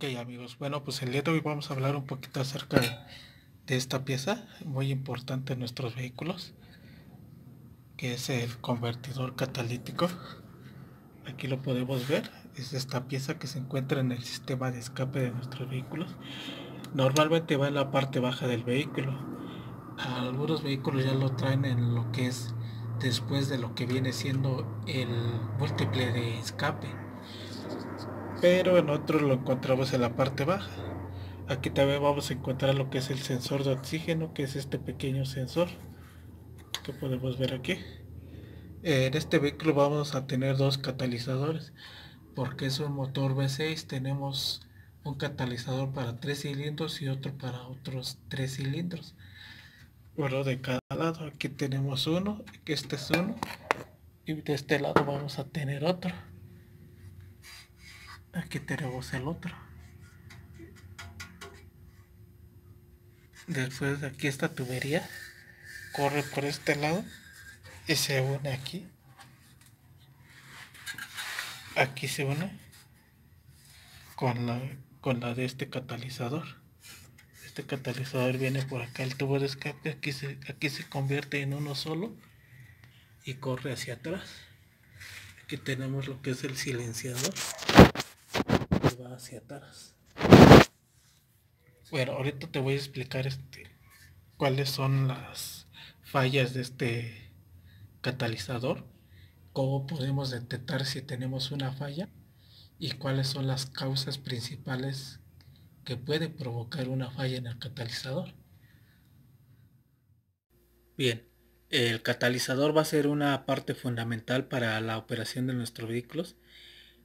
Ok amigos, bueno pues el día de hoy vamos a hablar un poquito acerca de, esta pieza muy importante en nuestros vehículos que es el convertidor catalítico aquí lo podemos ver es esta pieza que se encuentra en el sistema de escape de nuestros vehículos normalmente va en la parte baja del vehículo algunos vehículos ya lo traen en lo que es después de lo que viene siendo el múltiple de escape pero en otro lo encontramos en la parte baja. Aquí también vamos a encontrar lo que es el sensor de oxígeno, que es este pequeño sensor que podemos ver aquí. En este vehículo vamos a tener dos catalizadores, porque es un motor V6, tenemos un catalizador para tres cilindros y otro para otros tres cilindros. Bueno, de cada lado, aquí tenemos uno, este es uno, y de este lado vamos a tener otro. Aquí tenemos el otro. Después de aquí esta tubería corre por este lado y se une aquí. Aquí se une con la, con la de este catalizador. Este catalizador viene por acá, el tubo de escape aquí se, aquí se convierte en uno solo y corre hacia atrás. Aquí tenemos lo que es el silenciador. Bueno, ahorita te voy a explicar este, cuáles son las fallas de este catalizador, cómo podemos detectar si tenemos una falla y cuáles son las causas principales que puede provocar una falla en el catalizador. Bien, el catalizador va a ser una parte fundamental para la operación de nuestros vehículos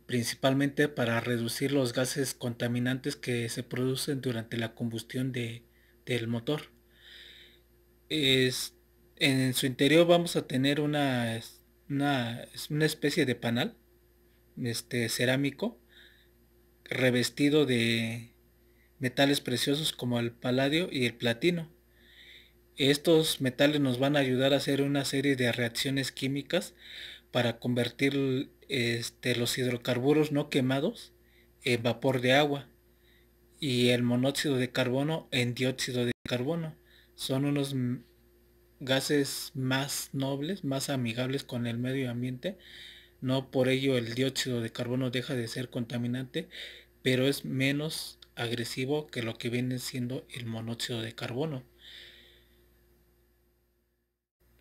principalmente para reducir los gases contaminantes que se producen durante la combustión de, del motor. Es, en su interior vamos a tener una, una, una especie de panal este, cerámico revestido de metales preciosos como el paladio y el platino. Estos metales nos van a ayudar a hacer una serie de reacciones químicas para convertir este, los hidrocarburos no quemados en vapor de agua y el monóxido de carbono en dióxido de carbono. Son unos gases más nobles, más amigables con el medio ambiente. No por ello el dióxido de carbono deja de ser contaminante, pero es menos agresivo que lo que viene siendo el monóxido de carbono.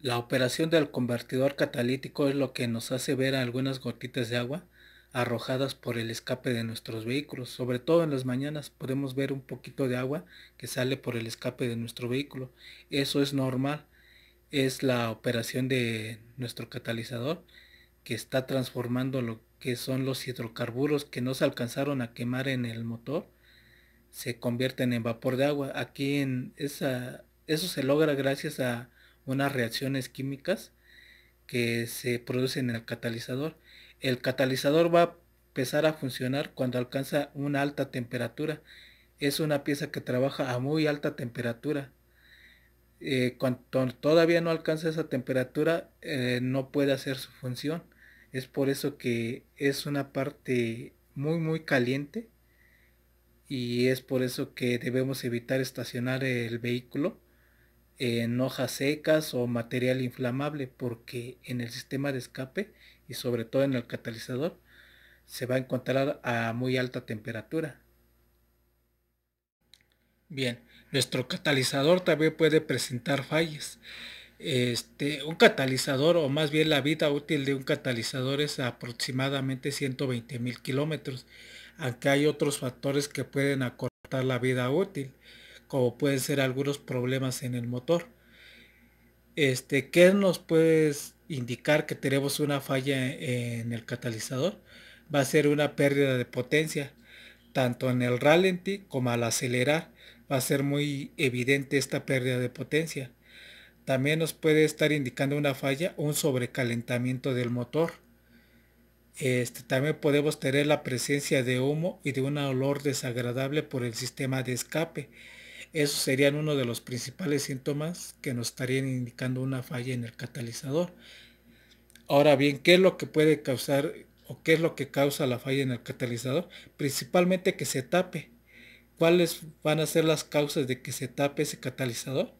La operación del convertidor catalítico es lo que nos hace ver algunas gotitas de agua arrojadas por el escape de nuestros vehículos. Sobre todo en las mañanas podemos ver un poquito de agua que sale por el escape de nuestro vehículo. Eso es normal. Es la operación de nuestro catalizador que está transformando lo que son los hidrocarburos que no se alcanzaron a quemar en el motor. Se convierten en vapor de agua. Aquí en esa, eso se logra gracias a unas reacciones químicas que se producen en el catalizador. El catalizador va a empezar a funcionar cuando alcanza una alta temperatura. Es una pieza que trabaja a muy alta temperatura. Eh, cuando todavía no alcanza esa temperatura, eh, no puede hacer su función. Es por eso que es una parte muy, muy caliente y es por eso que debemos evitar estacionar el vehículo en hojas secas o material inflamable porque en el sistema de escape y sobre todo en el catalizador se va a encontrar a muy alta temperatura. Bien, nuestro catalizador también puede presentar fallas. Este, un catalizador o más bien la vida útil de un catalizador es aproximadamente 120 mil kilómetros, aunque hay otros factores que pueden acortar la vida útil como pueden ser algunos problemas en el motor. Este, ¿Qué nos puede indicar que tenemos una falla en el catalizador? Va a ser una pérdida de potencia, tanto en el ralenti como al acelerar. Va a ser muy evidente esta pérdida de potencia. También nos puede estar indicando una falla, un sobrecalentamiento del motor. Este, también podemos tener la presencia de humo y de un olor desagradable por el sistema de escape esos serían uno de los principales síntomas que nos estarían indicando una falla en el catalizador. Ahora bien, ¿qué es lo que puede causar o qué es lo que causa la falla en el catalizador? Principalmente que se tape. ¿Cuáles van a ser las causas de que se tape ese catalizador?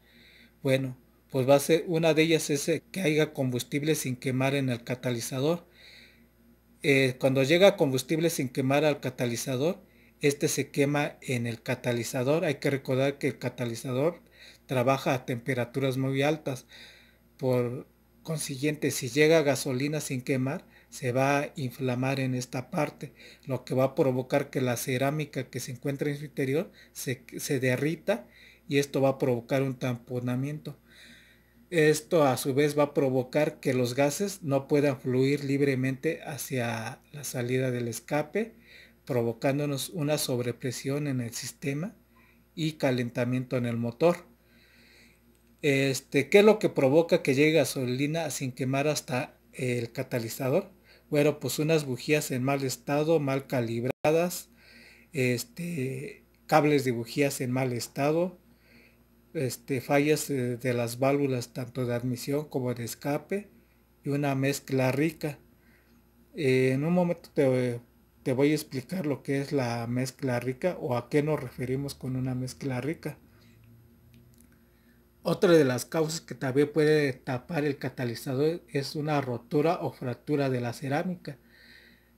Bueno, pues va a ser una de ellas es eh, que haya combustible sin quemar en el catalizador. Eh, cuando llega combustible sin quemar al catalizador, este se quema en el catalizador. Hay que recordar que el catalizador trabaja a temperaturas muy altas. Por consiguiente, si llega gasolina sin quemar, se va a inflamar en esta parte, lo que va a provocar que la cerámica que se encuentra en su interior se, derrita y esto va a provocar un tamponamiento. Esto a su vez va a provocar que los gases no puedan fluir libremente hacia la salida del escape provocándonos una sobrepresión en el sistema y calentamiento en el motor. Este, ¿Qué es lo que provoca que llegue gasolina sin quemar hasta el catalizador? Bueno, pues unas bujías en mal estado, mal calibradas, este, cables de bujías en mal estado, este, fallas eh, de, las válvulas tanto de admisión como de escape y una mezcla rica. en un momento te te voy a explicar lo que es la mezcla rica o a qué nos referimos con una mezcla rica. Otra de las causas que también puede tapar el catalizador es una rotura o fractura de la cerámica.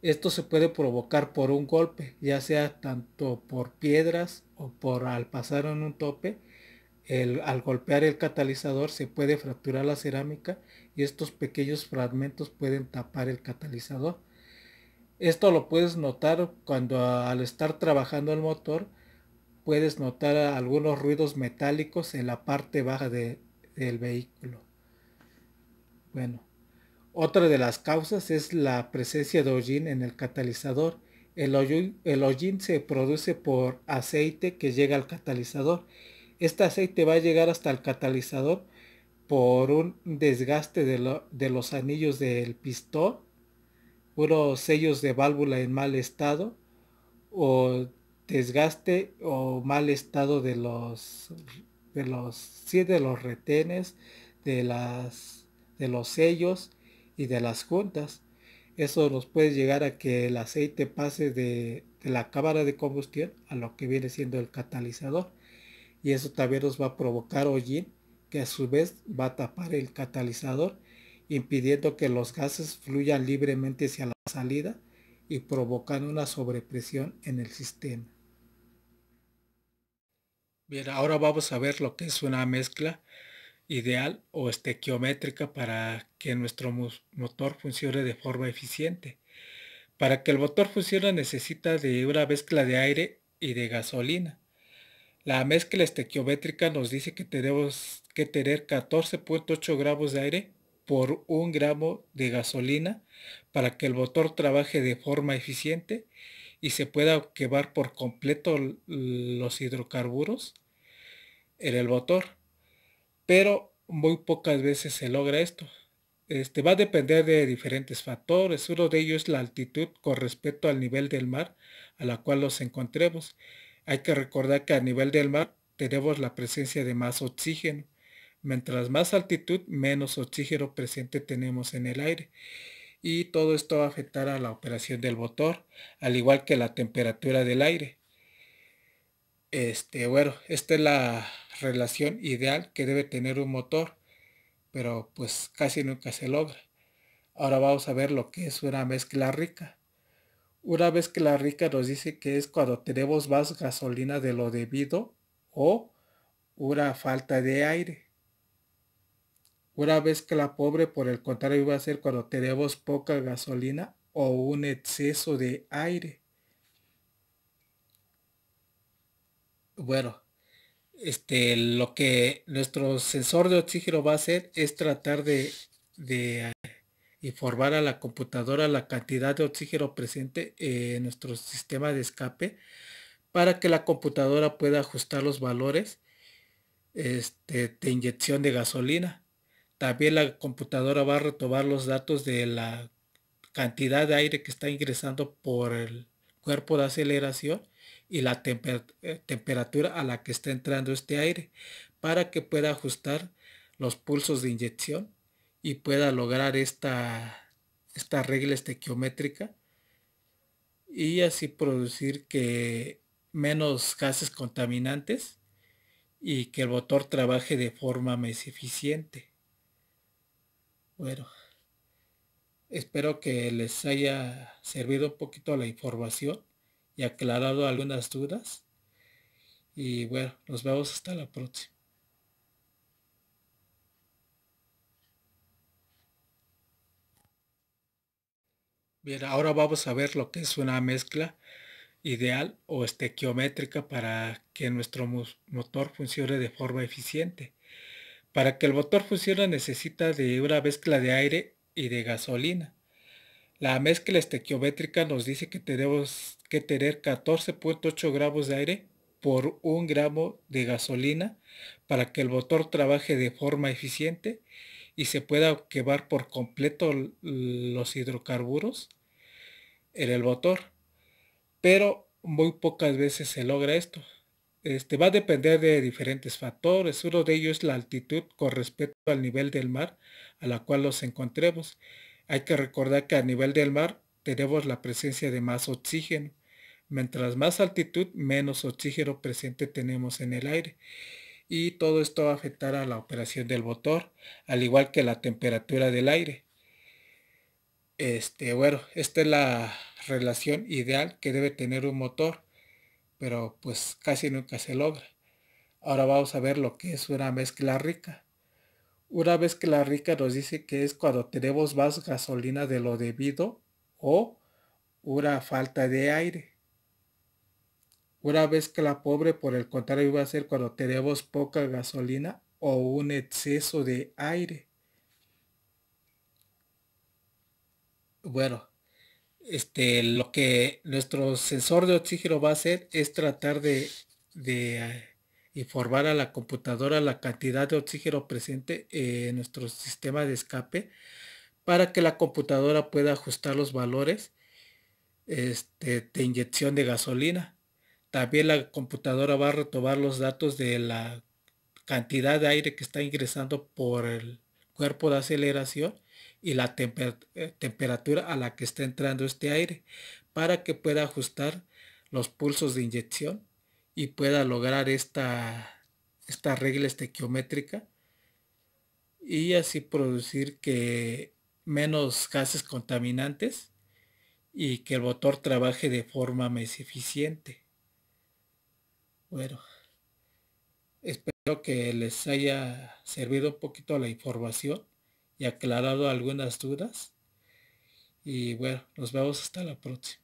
Esto se puede provocar por un golpe, ya sea tanto por piedras o por al pasar en un tope. al golpear el catalizador se puede fracturar la cerámica y estos pequeños fragmentos pueden tapar el catalizador. Esto lo puedes notar cuando al estar trabajando el motor puedes notar algunos ruidos metálicos en la parte baja del vehículo. Bueno, otra de las causas es la presencia de hollín en el catalizador. El hollín, se produce por aceite que llega al catalizador. Este aceite va a llegar hasta el catalizador por un desgaste de los anillos del pistón unos sellos de válvula en mal estado o desgaste o mal estado de los de los los retenes de las de los sellos y de las juntas eso nos puede llegar a que el aceite pase de, de la cámara de combustión a lo que viene siendo el catalizador y eso también nos va a provocar hollín que a su vez va a tapar el catalizador impidiendo que los gases fluyan libremente hacia la salida y provocando una sobrepresión en el sistema. Bien, ahora vamos a ver lo que es una mezcla ideal o estequiométrica para que nuestro motor funcione de forma eficiente. Para que el motor funcione necesita de una mezcla de aire y de gasolina. La mezcla estequiométrica nos dice que tenemos que tener 14.8 gramos de aire por un gramo de gasolina para que el motor trabaje de forma eficiente y se pueda quemar por completo los hidrocarburos en el motor. Pero muy pocas veces se logra esto. Este, va a depender de diferentes factores. Uno de ellos es la altitud con respecto al nivel del mar a la cual nos encontremos. Hay que recordar que a nivel del mar tenemos la presencia de más oxígeno Mientras más altitud, menos oxígeno presente tenemos en el aire. Y todo esto va a afectar a la operación del motor, al igual que la temperatura del aire. Este, bueno, esta es la relación ideal que debe tener un motor, pero pues casi nunca se logra. Ahora vamos a ver lo que es una mezcla rica. Una mezcla rica nos dice que es cuando tenemos más gasolina de lo debido o una falta de aire. Una vez que la pobre, por el contrario, iba a ser cuando tenemos poca gasolina o un exceso de aire. Bueno, este, lo que nuestro sensor de oxígeno va a hacer es tratar de, eh, informar a la computadora la cantidad de oxígeno presente en nuestro sistema de escape para que la computadora pueda ajustar los valores este, de inyección de gasolina. También la computadora va a retomar los datos de la cantidad de aire que está ingresando por el cuerpo de aceleración y la eh, temperatura a la que está entrando este aire para que pueda ajustar los pulsos de inyección y pueda lograr esta, esta regla estequiométrica y así producir que menos gases contaminantes y que el motor trabaje de forma más eficiente. Bueno, espero que les haya servido un poquito la información y aclarado algunas dudas. Y bueno, nos vemos hasta la próxima. Bien, ahora vamos a ver lo que es una mezcla ideal o estequiométrica para que nuestro motor funcione de forma eficiente. Para que el motor funcione necesita de una mezcla de aire y de gasolina. La mezcla estequiométrica nos dice que tenemos que tener 14.8 gramos de aire por un gramo de gasolina para que el motor trabaje de forma eficiente y se pueda quemar por completo los hidrocarburos en el motor. Pero muy pocas veces se logra esto este, va a depender de diferentes factores. Uno de ellos es la altitud con respecto al nivel del mar a la cual nos encontremos. Hay que recordar que a nivel del mar tenemos la presencia de más oxígeno. Mientras más altitud, menos oxígeno presente tenemos en el aire. Y todo esto va a afectar a la operación del motor, al igual que la temperatura del aire. Este, bueno, esta es la relación ideal que debe tener un motor pero pues casi nunca se logra. Ahora vamos a ver lo que es una mezcla rica. Una la rica nos dice que es cuando tenemos más gasolina de lo debido o una falta de aire. Una la pobre, por el contrario, iba a ser cuando tenemos poca gasolina o un exceso de aire. Bueno, este, lo que nuestro sensor de oxígeno va a hacer es tratar de, eh, informar a la computadora la cantidad de oxígeno presente en nuestro sistema de escape para que la computadora pueda ajustar los valores este, de inyección de gasolina. También la computadora va a retomar los datos de la cantidad de aire que está ingresando por el cuerpo de aceleración y la eh, temperatura a la que está entrando este aire para que pueda ajustar los pulsos de inyección y pueda lograr esta, esta regla estequiométrica y así producir que menos gases contaminantes y que el motor trabaje de forma más eficiente. Bueno, espero que les haya servido un poquito la información y aclarado algunas dudas. Y bueno, nos vemos hasta la próxima.